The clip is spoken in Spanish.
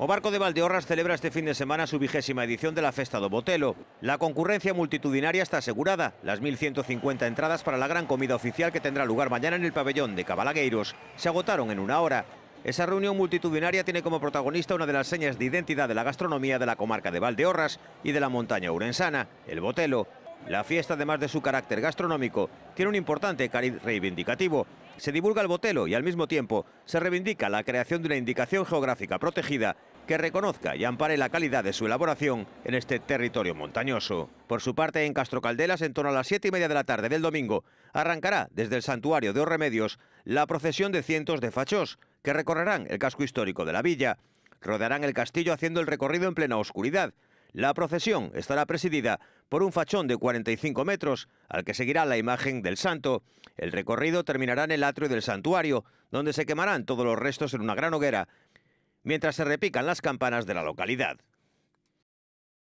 O Barco de Valdeorras celebra este fin de semana su vigésima edición de la Festa do Botelo. La concurrencia multitudinaria está asegurada, las 1.150 entradas para la gran comida oficial que tendrá lugar mañana en el pabellón de Cabalagueiros se agotaron en una hora. Esa reunión multitudinaria tiene como protagonista una de las señas de identidad de la gastronomía de la comarca de Valdeorras y de la montaña urensana, el Botelo. La fiesta, además de su carácter gastronómico, tiene un importante cariz reivindicativo, se divulga el botelo y al mismo tiempo se reivindica la creación de una indicación geográfica protegida que reconozca y ampare la calidad de su elaboración en este territorio montañoso. Por su parte, en Castrocaldelas, en torno a las siete y media de la tarde del domingo, arrancará desde el santuario de Remedios la procesión de cientos de fachos que recorrerán el casco histórico de la villa, rodearán el castillo haciendo el recorrido en plena oscuridad, la procesión estará presidida por un fachón de 45 metros, al que seguirá la imagen del santo. El recorrido terminará en el atrio del santuario, donde se quemarán todos los restos en una gran hoguera, mientras se repican las campanas de la localidad.